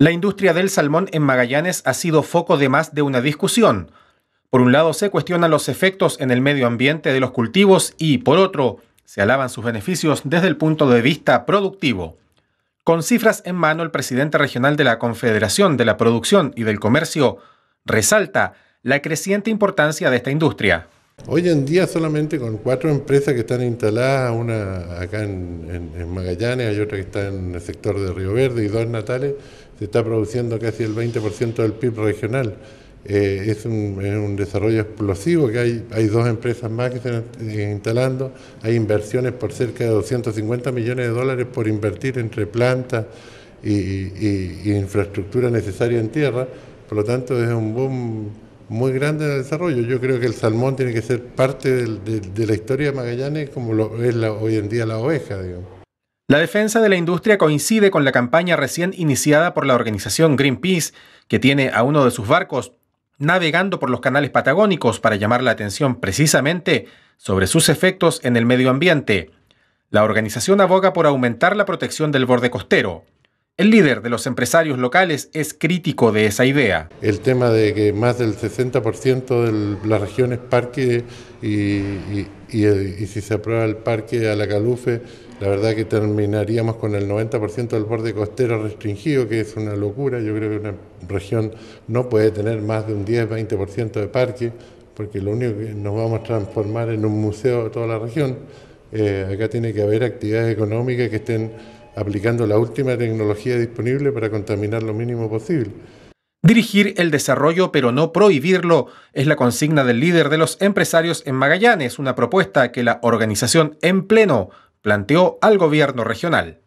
La industria del salmón en Magallanes ha sido foco de más de una discusión. Por un lado, se cuestionan los efectos en el medio ambiente de los cultivos y, por otro, se alaban sus beneficios desde el punto de vista productivo. Con cifras en mano, el presidente regional de la Confederación de la Producción y del Comercio resalta la creciente importancia de esta industria. Hoy en día solamente con cuatro empresas que están instaladas, una acá en, Magallanes, hay otra que está en el sector de Río Verde y dos natales, se está produciendo casi el 20% del PIB regional. Eh, es, un, desarrollo explosivo, que hay, hay dos empresas más que están eh, instalando, hay inversiones por cerca de 250 millones de dólares por invertir entre plantas y, y infraestructura necesaria en tierra, por lo tanto es un boom muy grande en el desarrollo. Yo creo que el salmón tiene que ser parte de, la historia de Magallanes como lo es hoy en día la oveja, La defensa de la industria coincide con la campaña recién iniciada por la organización Greenpeace, que tiene a uno de sus barcos navegando por los canales patagónicos para llamar la atención precisamente sobre sus efectos en el medio ambiente. La organización aboga por aumentar la protección del borde costero. El líder de los empresarios locales es crítico de esa idea. El tema de que más del 60% de las regiones parque y, si se aprueba el parque a la calufe, la verdad que terminaríamos con el 90% del borde costero restringido, que es una locura. Yo creo que una región no puede tener más de un 10-20% de parque, porque lo único que nos vamos a transformar en un museo de toda la región. Eh, acá tiene que haber actividades económicas que estén aplicando la última tecnología disponible para contaminar lo mínimo posible. Dirigir el desarrollo pero no prohibirlo es la consigna del líder de los empresarios en Magallanes, una propuesta que la organización en pleno planteó al gobierno regional.